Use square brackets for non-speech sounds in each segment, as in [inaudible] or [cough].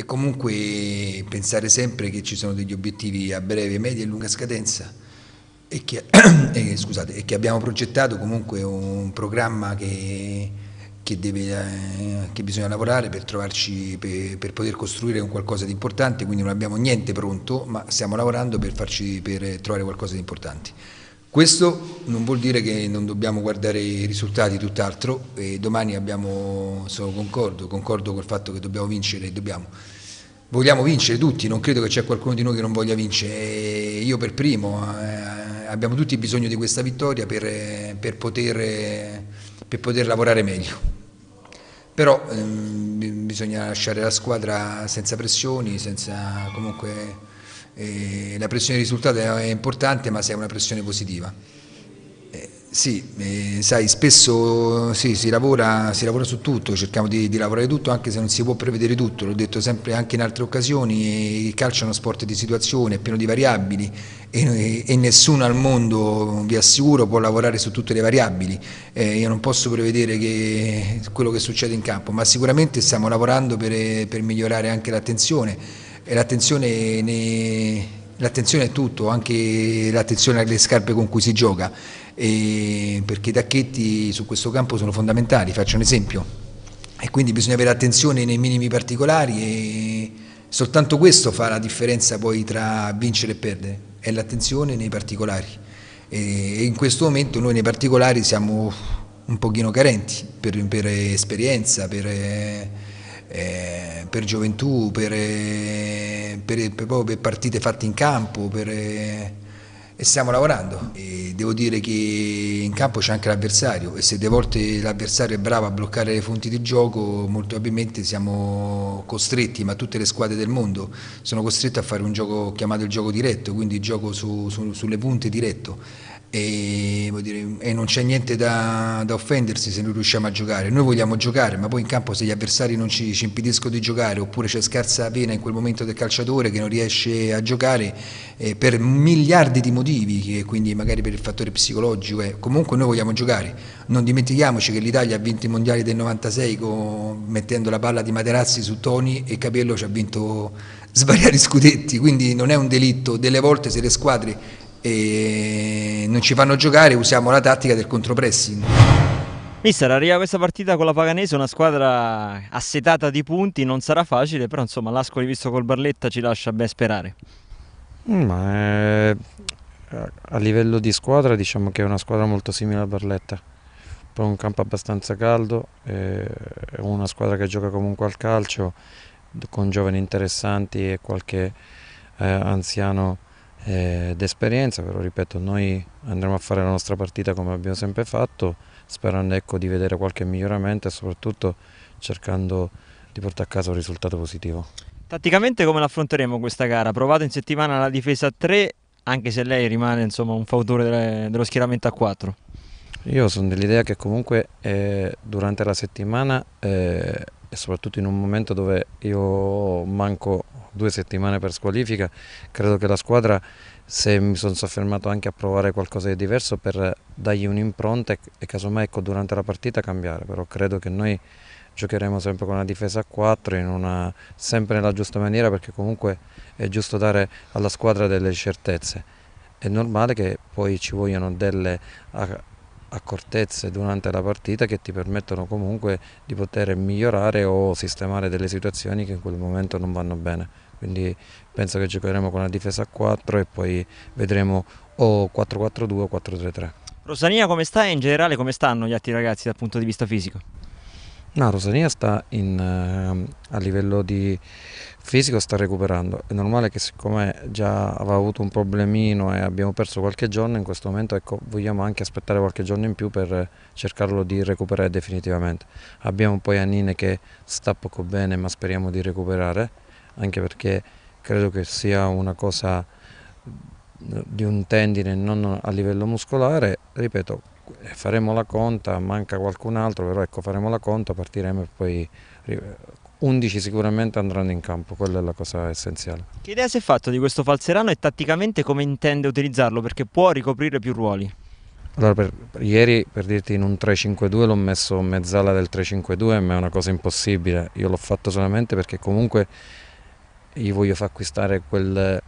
e comunque pensare sempre che ci sono degli obiettivi a breve, media e lunga scadenza e che, [clears throat] e, scusate, e che abbiamo progettato comunque un programma che, che, deve, eh, che bisogna lavorare per, trovarci, per, per poter costruire un qualcosa di importante, quindi non abbiamo niente pronto, ma stiamo lavorando per, farci, per trovare qualcosa di importante. Questo non vuol dire che non dobbiamo guardare i risultati, tutt'altro, E domani abbiamo, sono concordo, concordo col fatto che dobbiamo vincere, dobbiamo. vogliamo vincere tutti, non credo che c'è qualcuno di noi che non voglia vincere, eh, io per primo, eh, abbiamo tutti bisogno di questa vittoria per, per, poter, per poter, lavorare meglio, però ehm, bisogna lasciare la squadra senza pressioni, senza comunque eh, la pressione di risultato è importante ma se è una pressione positiva. Eh, sì, eh, sai, spesso sì, si, lavora, si, lavora, su tutto, cerchiamo di, di, lavorare tutto anche se non si può prevedere tutto, l'ho detto sempre anche in altre occasioni, eh, il calcio è uno sport di situazione, è pieno di variabili e, e nessuno al mondo, vi assicuro, può lavorare su tutte le variabili. Eh, io non posso prevedere che quello che succede in campo, ma sicuramente stiamo lavorando per, per migliorare anche l'attenzione l'attenzione, ne... l'attenzione, è tutto, anche l'attenzione alle scarpe con cui si gioca, e... perché i tacchetti su questo campo sono fondamentali, faccio un esempio. E quindi bisogna avere attenzione nei minimi particolari e soltanto questo fa la differenza poi tra vincere e perdere, è l'attenzione nei particolari. E in questo momento noi nei particolari siamo un pochino carenti per, per esperienza, per eh, per gioventù, per, eh, per, per, per, partite fatte in campo eh, e stiamo lavorando. E devo dire che in campo c'è anche l'avversario e se delle volte l'avversario è bravo a bloccare le fonti di gioco molto probabilmente siamo costretti, ma tutte le squadre del mondo sono costrette a fare un gioco chiamato il gioco diretto, quindi il gioco su, su, sulle punte diretto e, dire, e, non c'è niente da, da, offendersi se noi riusciamo a giocare. Noi vogliamo giocare, ma poi in campo se gli avversari non ci, ci impediscono di giocare oppure c'è scarsa pena in quel momento del calciatore che non riesce a giocare eh, per miliardi di motivi, quindi magari per il fattore psicologico, eh, comunque noi vogliamo giocare. Non dimentichiamoci che l'Italia ha vinto i mondiali del 96 con, mettendo la palla di Materazzi su Toni e Capello ci ha vinto svariati scudetti, quindi non è un delitto. Delle volte se le squadre e non ci fanno giocare, usiamo la tattica del contropressing. Mister, arriva questa partita con la Paganese, una squadra assetata di punti, non sarà facile, però insomma l'Ascoli visto col Barletta ci lascia ben sperare. Mm, ma è... a livello di squadra diciamo che è una squadra molto simile a Barletta, poi un campo abbastanza caldo, è una squadra che gioca comunque al calcio, con giovani interessanti e qualche eh, anziano eh, d'esperienza, però ripeto, noi andremo a fare la nostra partita come abbiamo sempre fatto, sperando ecco, di vedere qualche miglioramento e soprattutto cercando di portare a casa un risultato positivo. Tatticamente come l'affronteremo questa gara? Provate in settimana la difesa a 3, anche se lei rimane insomma, un fautore dello schieramento a 4. Io sono dell'idea che comunque eh, durante la settimana eh, e soprattutto in un momento dove io manco due settimane per squalifica, credo che la squadra, se mi sono soffermato anche a provare qualcosa di diverso per dargli un'impronta e casomai ecco, durante la partita cambiare, però credo che noi giocheremo sempre con la difesa a 4, una, sempre nella giusta maniera perché comunque è giusto dare alla squadra delle certezze. È normale che poi ci vogliano delle ah, accortezze durante la partita che ti permettono comunque di poter migliorare o sistemare delle situazioni che in quel momento non vanno bene. Quindi penso che giocheremo con la difesa a 4 e poi vedremo o 4-4-2 o 4-3-3. Rosania come sta e in generale come stanno gli altri ragazzi dal punto di vista fisico? No, Rosania sta in, eh, a livello di fisico sta recuperando, è normale che siccome già aveva avuto un problemino e abbiamo perso qualche giorno, in questo momento ecco, vogliamo anche aspettare qualche giorno in più per cercarlo di recuperare definitivamente. Abbiamo poi Annine che sta poco bene ma speriamo di recuperare, anche perché credo che sia una cosa mm, di un tendine non a livello muscolare, ripeto, eh, faremo la conta, manca qualcun altro, però ecco faremo la conta, partiremo e poi 11 sicuramente andranno in campo, quella è la cosa essenziale. Che idea si è fatta di questo falserano e tatticamente come intende utilizzarlo? Perché può ricoprire più ruoli. Allora, per, per, ieri per dirti in un 3-5-2 l'ho messo mezzala del 3-5-2, ma è una cosa impossibile. Io l'ho fatto solamente perché comunque gli voglio far acquistare quel,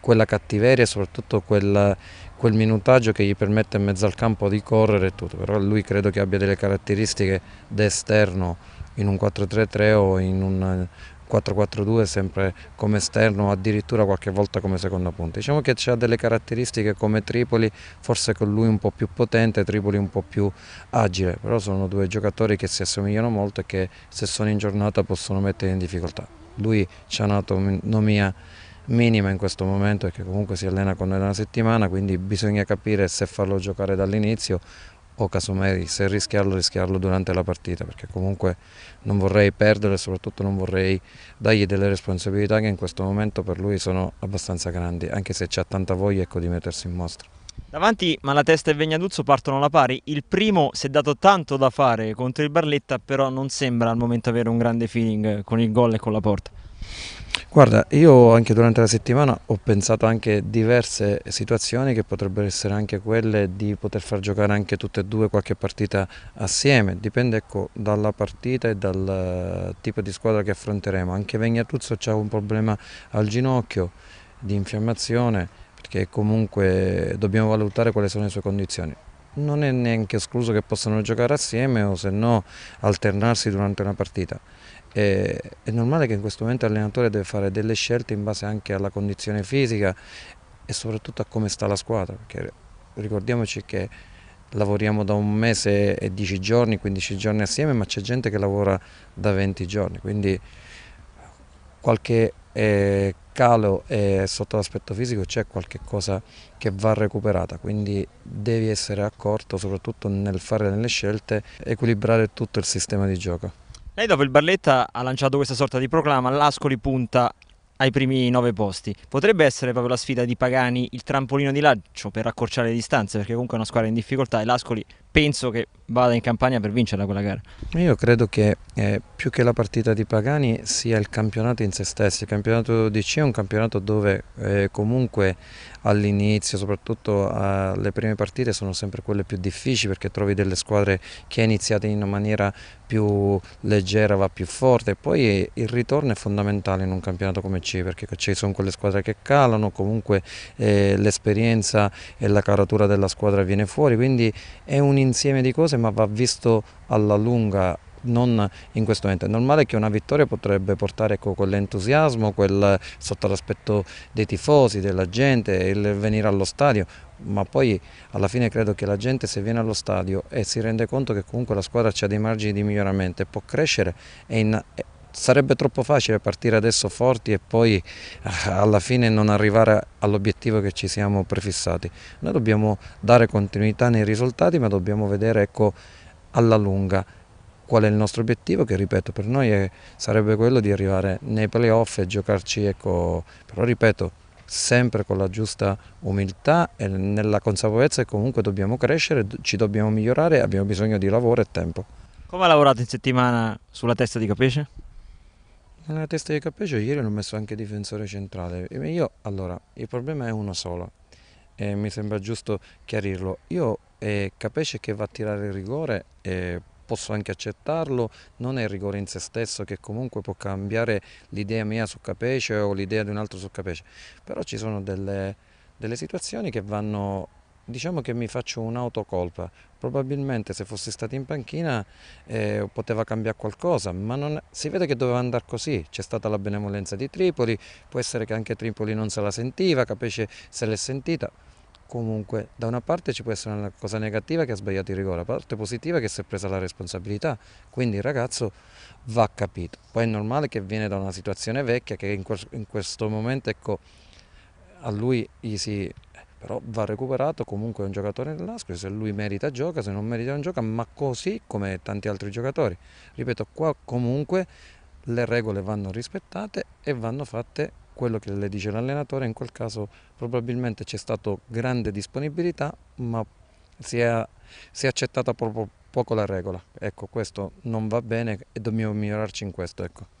quella cattiveria e soprattutto quella, quel minutaggio che gli permette in mezzo al campo di correre e tutto, però lui credo che abbia delle caratteristiche da esterno in un 4-3-3 o in un 4-4-2 sempre come esterno o addirittura qualche volta come seconda punta. Diciamo che ha delle caratteristiche come Tripoli, forse con lui un po' più potente, Tripoli un po' più agile, però sono due giocatori che si assomigliano molto e che se sono in giornata possono mettere in difficoltà. Lui ci ha nato un'autonomia minima in questo momento è che comunque si allena con noi una settimana, quindi bisogna capire se farlo giocare dall'inizio o casomai se rischiarlo, rischiarlo durante la partita, perché comunque non vorrei perdere e soprattutto non vorrei dargli delle responsabilità che in questo momento per lui sono abbastanza grandi, anche se c'ha tanta voglia ecco, di mettersi in mostra. Davanti Malatesta e Vegnaduzzo partono alla pari, il primo si è dato tanto da fare contro il Barletta, però non sembra al momento avere un grande feeling con il gol e con la porta. Guarda, io anche durante la settimana ho pensato anche a diverse situazioni che potrebbero essere anche quelle di poter far giocare anche tutte e due qualche partita assieme, dipende ecco, dalla partita e dal eh, tipo di squadra che affronteremo. Anche Vegnatuzzo ha un problema al ginocchio di infiammazione perché comunque dobbiamo valutare quali sono le sue condizioni non è neanche escluso che possano giocare assieme o se no alternarsi durante una partita. E, è normale che in questo momento l'allenatore deve fare delle scelte in base anche alla condizione fisica e soprattutto a come sta la squadra, perché ricordiamoci che lavoriamo da un mese e 10 giorni, 15 giorni assieme, ma c'è gente che lavora da 20 giorni, quindi qualche eh, calo e sotto l'aspetto fisico c'è qualche cosa che va recuperata, quindi devi essere accorto soprattutto nel fare delle scelte, equilibrare tutto il sistema di gioco. Lei dopo il Barletta ha lanciato questa sorta di proclama, l'Ascoli punta ai primi nove posti. Potrebbe essere proprio la sfida di Pagani il trampolino di lancio per accorciare le distanze, perché comunque è una squadra in difficoltà e l'Ascoli penso che vada in campagna per vincere quella gara. Io credo che eh, più che la partita di Pagani sia il campionato in se stesso, il campionato di C è un campionato dove eh, comunque all'inizio, soprattutto eh, le prime partite sono sempre quelle più difficili perché trovi delle squadre che è iniziata in una maniera più leggera, va più forte, poi il ritorno è fondamentale in un campionato come C perché ci sono quelle squadre che calano, comunque eh, l'esperienza e la caratura della squadra viene fuori, quindi è un insieme di cose ma va visto alla lunga non in questo momento. È normale che una vittoria potrebbe portare ecco, quell'entusiasmo, quel, sotto l'aspetto dei tifosi, della gente, il venire allo stadio, ma poi alla fine credo che la gente se viene allo stadio e si rende conto che comunque la squadra ha dei margini di miglioramento e può crescere e in, Sarebbe troppo facile partire adesso forti e poi eh, alla fine non arrivare all'obiettivo che ci siamo prefissati. Noi dobbiamo dare continuità nei risultati ma dobbiamo vedere ecco, alla lunga qual è il nostro obiettivo che ripeto per noi è, sarebbe quello di arrivare nei playoff e giocarci ecco, però ripeto sempre con la giusta umiltà e nella consapevolezza che comunque dobbiamo crescere, ci dobbiamo migliorare, abbiamo bisogno di lavoro e tempo. Come ha lavorato in settimana sulla testa di Capesce? Nella testa di Cappello ieri hanno messo anche difensore centrale. Io, allora, il problema è uno solo e mi sembra giusto chiarirlo. Io eh, Capesce che va a tirare il rigore eh, posso anche accettarlo, non è il rigore in se stesso che comunque può cambiare l'idea mia su Capesce o l'idea di un altro su Capesce, però ci sono delle, delle situazioni che vanno diciamo che mi faccio un'autocolpa. Probabilmente se fossi stato in panchina eh, poteva cambiare qualcosa, ma non... si vede che doveva andare così. C'è stata la benevolenza di Tripoli, può essere che anche Tripoli non se la sentiva, capisce se l'è sentita. Comunque, da una parte ci può essere una cosa negativa che ha sbagliato il rigore, la parte positiva che si è presa la responsabilità, quindi il ragazzo va capito. Poi è normale che viene da una situazione vecchia che in, questo momento ecco, a lui gli si però va recuperato, comunque è un giocatore dell'Ascoli, se lui merita gioca, se non merita non gioca, ma così come tanti altri giocatori. Ripeto, qua comunque le regole vanno rispettate e vanno fatte quello che le dice l'allenatore, in quel caso probabilmente c'è stata grande disponibilità, ma si è, si è accettata proprio poco la regola. Ecco, questo non va bene e dobbiamo migliorarci in questo. Ecco.